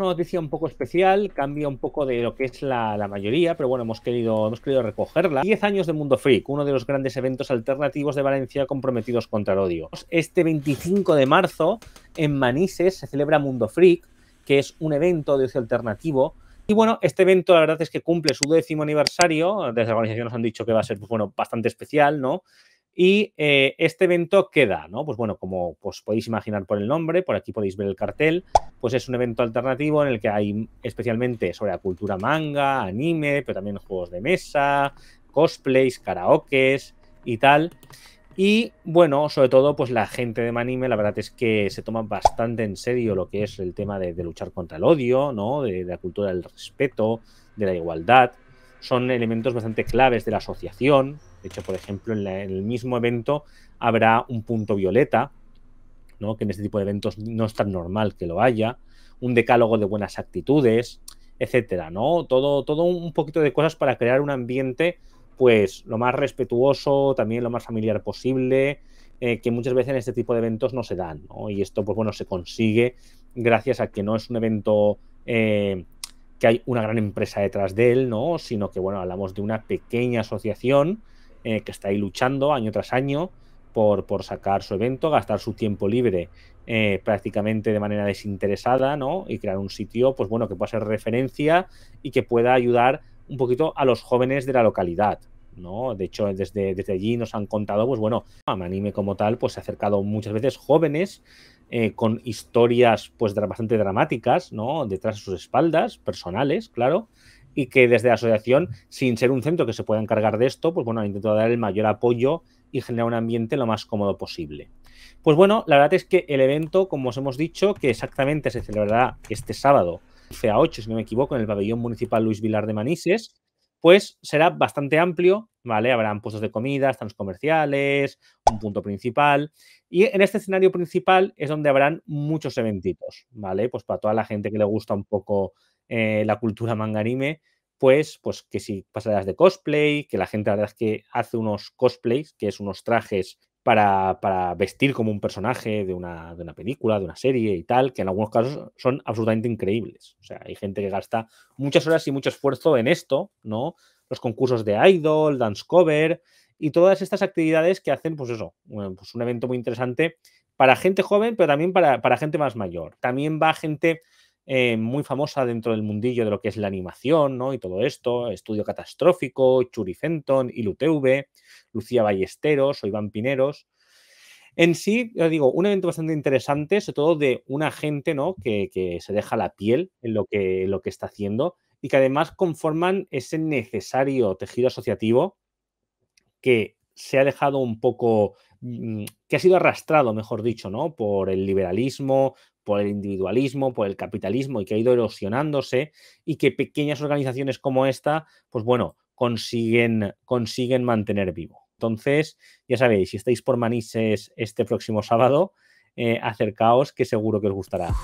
una noticia un poco especial, cambia un poco de lo que es la, mayoría, pero bueno, hemos querido, hemos querido recogerla. 10 años de Mundo Freak, uno de los grandes eventos alternativos de Valencia comprometidos contra el odio. Este 25 de marzo, en Manises, se celebra Mundo Freak, que es un evento de ocio alternativo y bueno, este evento la verdad es que cumple su décimo aniversario. Desde la organización nos han dicho que va a ser pues bueno, bastante especial, ¿no? Y eh, este evento queda, ¿no? Pues bueno, como os pues, podéis imaginar por el nombre, por aquí podéis ver el cartel, pues es un evento alternativo en el que hay especialmente sobre la cultura manga, anime, pero también juegos de mesa, cosplays, karaokes y tal. Y bueno, sobre todo, pues la gente de Manime, la verdad es que se toma bastante en serio lo que es el tema de, luchar contra el odio, ¿no? De, de, la cultura del respeto, de la igualdad. Son elementos bastante claves de la asociación, de hecho, por ejemplo, en, el mismo evento habrá un punto violeta, ¿no? que en este tipo de eventos no es tan normal que lo haya, un decálogo de buenas actitudes, etcétera, ¿no? Todo, todo un poquito de cosas para crear un ambiente, pues, lo más respetuoso, también lo más familiar posible, eh, que muchas veces en este tipo de eventos no se dan, ¿no? Y esto, pues bueno, se consigue gracias a que no es un evento eh, que hay una gran empresa detrás de él, ¿no? Sino que, bueno, hablamos de una pequeña asociación eh, que está ahí luchando año tras año por, por sacar su evento, gastar su tiempo libre eh, prácticamente de manera desinteresada, ¿no? Y crear un sitio, pues bueno, que pueda ser referencia y que pueda ayudar un poquito a los jóvenes de la localidad. ¿no? De hecho, desde, desde allí nos han contado, pues bueno, a Manime como tal, pues se ha acercado muchas veces jóvenes eh, con historias pues bastante dramáticas, ¿no? Detrás de sus espaldas, personales, claro, y que desde la asociación, sin ser un centro que se pueda encargar de esto, pues bueno, intento dar el mayor apoyo y generar un ambiente lo más cómodo posible. Pues bueno, la verdad es que el evento, como os hemos dicho, que exactamente se celebrará este sábado, fea a 8, si no me equivoco, en el pabellón municipal Luis Vilar de Manises, pues será bastante amplio, ¿vale? Habrán puestos de comida, stands comerciales, un punto principal. Y en este escenario principal es donde habrán muchos eventitos, ¿vale? Pues para toda la gente que le gusta un poco eh, la cultura manga anime, pues, pues que si pasarás pasadas de cosplay, que la gente la verdad es que hace unos cosplays, que es unos trajes para, vestir como un personaje de una, de una, película, de una serie y tal, que en algunos casos son absolutamente increíbles. O sea, hay gente que gasta muchas horas y mucho esfuerzo en esto, ¿no? Los concursos de idol, dance cover y todas estas actividades que hacen, pues eso, un, pues un evento muy interesante para gente joven, pero también para, para gente más mayor. También va gente eh, muy famosa dentro del mundillo de lo que es la animación y todo esto, Estudio Catastrófico, Churi Fenton, ILUTV, Lucía Ballesteros o Iván Pineros. En sí, yo digo, un evento bastante interesante, sobre todo de una gente ¿no? que, se deja la piel en lo que, en lo que está haciendo y que además conforman ese necesario tejido asociativo que se ha dejado un poco, mm, que ha sido arrastrado, mejor dicho, ¿no? Por el liberalismo, por el individualismo, por el capitalismo y que ha ido erosionándose y que pequeñas organizaciones como esta, pues bueno, consiguen, consiguen mantener vivo. Entonces, ya sabéis, si estáis por Manises este próximo sábado, eh, acercaos que seguro que os gustará.